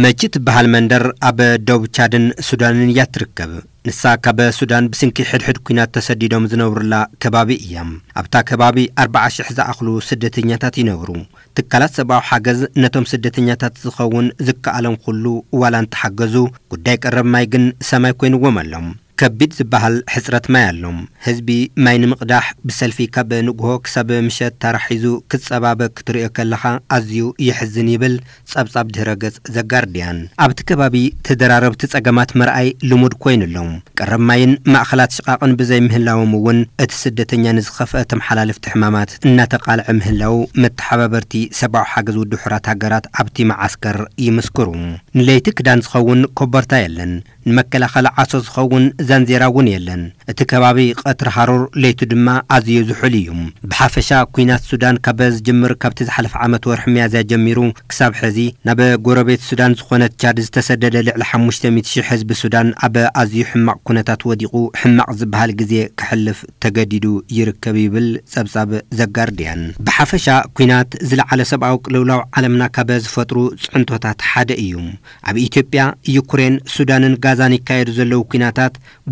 መጭት ባህል መንደር ኣብ ደቡብ ቻድን ሱዳንን እያ ትርከብ ንሳ ካብ ሱዳን ብስንኪ ሕድሕድ ኩናት ተሰዲዶም ዝነብሩላ ከባቢ እያ ኣብታ ከባቢ 40,000 ዝኣኽሉ ስደተኛታት ይነብሩ ትካላት ሰብኣዊ ሓገዝ ነቶም ስደተኛታት ዝኸውን ዝከኣሎም ኩሉ ዋላ እንተሓገዙ ጉዳይ ቀረብ ማይ ግን ሰማይ ኮይንዎም ኣሎም ከቢድ ዝበሃል ሕፅረት ማይ ኣሎ ህዝቢ ማይ ንምቕዳሕ ብሰልፊ ካብ ንግሆ ክሳብ ምሸት ተራሒዙ ክትፀባበቅ ክትሪኦ ከለኻ ኣዝዩ ይሕዝን ይብል ጸብጻብ ድህረ ገጽ ዘጋርድያን ኣብቲ ከባቢ ተደራረብቲ ጸገማት መርኣይ ልሙድ ኮይኑሎም ቀረብ ማይን ማእኸላት ሽቓቕን ብዘይምህላዎም እውን እቲ ስደተኛ ንዝኸፍአ ተመሓላለፍቲ ሕማማት እናተቓልዐ ምህላው መተሓባበርቲ ሰብዓዊ ሓገዝ ውድሑራት ሃገራት ኣብቲ መዓስከር ይምስክሩ ንለይቲ ክዳን ዝኸውን ኮበርታ የለን ንመከላኸሊ ዓሶ ዝኸውን زنزيرا ونيلن اتكبابي قطر حرور ليتو دما ازيو زحليهم بحافشا كوينات السودان كبز جمر كبتز حلف عامت ورحمي ازا جميرو كساب حزي نبا قربيت السودان زخونت تشاد زتسدد لعل حمشتميت شي حزب السودان ابا ازيو حماق كونتات وديقو حماق زبهال جزي كحلف تجددو يركب يبل سبسب زجارديان بحافشا كوينات زل زلعل سبعو قلولاو عالمنا كبز فترو سعنتوتات ሓደ እዩ ኣብ ኢትዮጵያ ዩክሬን ሱዳንን ጋዛን ይካየዱ ዘለዉ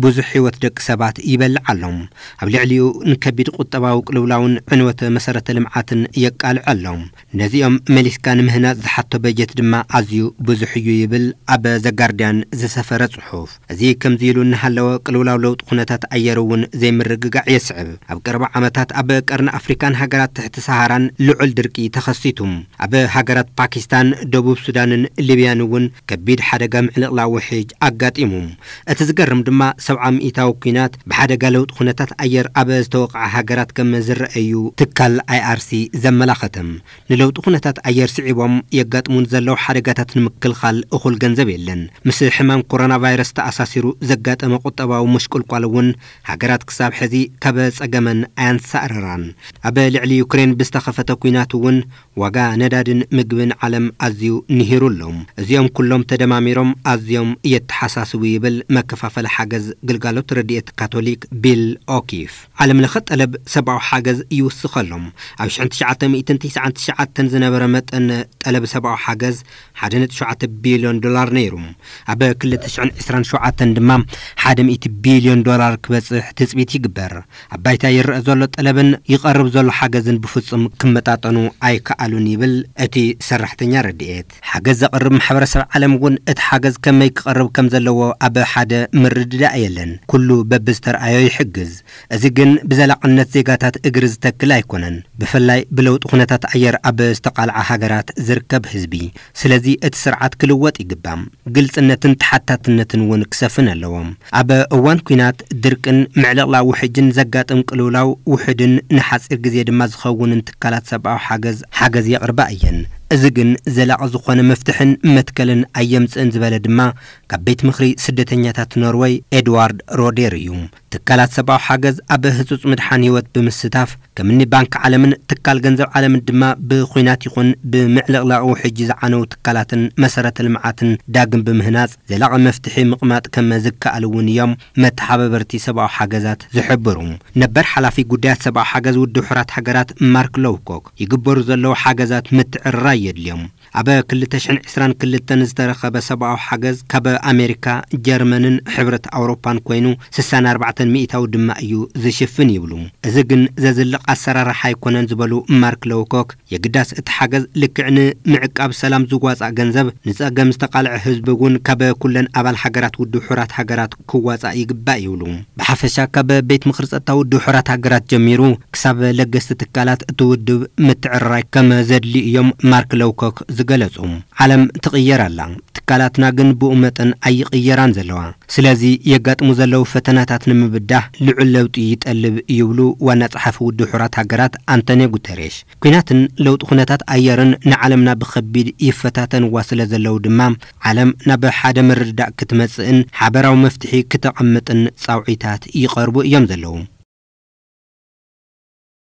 ብዙሕ ሂወት ደቂ ሰባት ይበልዕ ኣሎም ኣብ ልዕሊኡ ንከቢድ ቁጠባዊ ቅልውላውን ዕንወት መሰረተ ልምዓትን የቃልዕ ኣሎም ነዚኦም መሊስካ ንምህናፅ ዝሓቶ በጀት ድማ ኣዝዩ ብዙሕ እዩ ይብል ኣብ ዘጋርድያን ዝሰፈረ ጽሑፍ እዚ ከምዚ ኢሉ እናሃለወ ቅልውላው ለውጢ ኩነታት ኣየር እውን ዘይምርግጋዕ የስዕብ ኣብ ቅርቢ ዓመታት ኣብ ቀርኒ ኣፍሪካን ሃገራት ትሕቲ ሰሃራን ልዑል ድርቂ ተኸሲቱ ኣብ ሃገራት ፓኪስታን ደቡብ ሱዳንን ሊብያን እውን ከቢድ ሓደጋ ምዕልቕላዊ ሕጅ ኣጋጢሙ እቲ ዝገርም ድማ ሰብዓ ሚእታዊ ኩናት ብሓደጋ ለውጢ ኩነታት ኣየር ኣብ ዝተወቕዐ ሃገራት ከም ዝረአዩ ትካል ኣይኣርሲ ዘመላኸተም ንለውጢ ኩነታት ኣየር ስዒቦም የጋጥሙን ዘለዉ ሓደጋታት ንምክልኻል እኹል ገንዘብ የለን ምስ ሕማም ኮሮና ቫይረስ ተኣሳሲሩ ዘጋጠመ ቁጠባዊ ምሽቁልቋል እውን ሃገራት ክሳብ ሕዚ ካብ ጸገመን ኣያንሳእርራን ኣብ ልዕሊ ዩክሬን ብዝተኸፈተ ኩናት እውን ዋጋ ነዳድን ምግብን ዓለም ኣዝዩ ንሂሩ ኣሎም እዚኦም ኩሎም ተደማሚሮም ኣዝዮም እየተሓሳስቡ ይብል መከፋፈል ሓገዝ حاجز جلجالوت رديئة كاثوليك بيل أوكيف على ملخط ألب سبعو حاجز يوسخلهم أب شعنت شعات مئتن تسعان تشعات برمت أن ألب سبعو حاجز حدن تشعات بليون دولار نيروم أبا كل تشعن إسران شعات دمام حد مئة بليون دولار كبس تثبيت يقبر أبا يتاير زولو قلبن يقرب زولو حاجزن بفصم كمتاطنو أي كألون يبل أتي سرحتن رديئة حاجز أقرب محبر سبع عالم ون أت حاجز كم يقرب كم زلو أب حد مرددائي የለን ኩሉ በብ በብዝተረኣዮ ይሕግዝ እዚ ግን ብዘላቕነት ዜጋታት እግሪ ዝተክል ኣይኮነን ብፍላይ ብለውጢ ኩነታት ኣየር ኣብ ዝተቓልዓ ሃገራት ዝርከብ ህዝቢ ስለዚ እቲ ስርዓት ክልወጥ ይግባ ግልጽነትን ተሓታትነትን እውን ክሰፍን ኣለዎም ኣብ እዋን ኩናት ድርቅን ምዕልቕላ ውሕጅን ዘጋጥም ቅልውላው ውሕድን ንሓፂር ግዜ ድማ ዝኸውንን ትካላት ሰብኣዊ ሓገዝ ሓገዝ የቕርባ እየን እዚ ግን ዘላቒ ዝኾነ መፍትሕን መትከልን ኣየምፅእን ዝበለ ድማ ካብ ቤት ምኽሪ ስደተኛታት ኖርወይ ኤድዋርድ ሮዴር እዩ ትካላት ሰብኣዊ ሓገዝ ኣብ ህፁፅ ምድሓን ህይወት ብምስታፍ ከምኒ ባንኪ ዓለምን ትካል ገንዘብ ዓለምን ድማ ብኩናት ይኹን ብምዕልቕላቑ ሕጂ ዝዓነው ትካላትን መሰረተ ልምዓትን ዳግም ብምህናፅ ዘላቐ መፍትሒ ምቕማጥ ከም ዝከኣል እውን እዮም መተሓባበርቲ ሰብኣዊ ሓገዛት ዝሕብሩ ነበር ሓላፊ ጉዳያት ሰብኣዊ ሓገዝ ውድብ ሕራት ሃገራት ማርክ ሎውኮክ ይግበሩ ዘለዉ ሓገዛት ምትዕርራይ የድልዮም ኣብ 222 ዝተረኸበ ሰብኣዊ ሓገዝ ካብ ኣሜሪካ ጀርመንን ሕብረት ኣውሮፓን ኮይኑ 64 ሚእታዊ ድማ እዩ ዝሽፍን ይብሉ እዚ ግን ዘዝልቕ ኣሰራርሓ ኣይኮነን ዝበሉ ማርክ ለውኮክ የግዳስ እቲ ሓገዝ ልክዕ ንምዕቃብ ሰላም ዝዋፃእ ገንዘብ ንፀገም ዝተቃልዐ ህዝቢ እውን ካብ ኩለን ኣባል ሃገራት ውድብ ሕራት ሃገራት ክዋፃእ ይግባእ ይብሉ ብሓፈሻ ካብ ቤት ምክሪ ፀጥታ ውድብ ሕራት ሃገራት ጀሚሩ ክሳብ ለገስቲ ትካላት እቲ ውድብ ምትዕርራይ ከም ዘድሊ እዮም ማርክ ለውኮክ ዝገለጹ ዓለም ትቕየር ኣላ ትካላትና ግን ብኡ መጠን ኣይቕየራን ዘለዋ ስለዚ የጋጥሙ ዘለዉ ፈተናታት ንምብዳህ ልዑል ለውጢ ይጠልብ ይብሉ ዋና ጸሓፊ ውድብ ሕራት ሃገራት ኣንቶኒ ጉተሬሽ ኩናትን ለውጢ ኩነታት ኣየርን ንዓለምና ብከቢድ ይፈታተንዋ ስለ ዘለዉ ድማ ዓለም ናብ ሓደ ምርዳእ ክትመጽእን ሓበራዊ መፍትሒ ክተቐምጥን ጻውዒታት ይቐርቡ እዮም ዘለዉ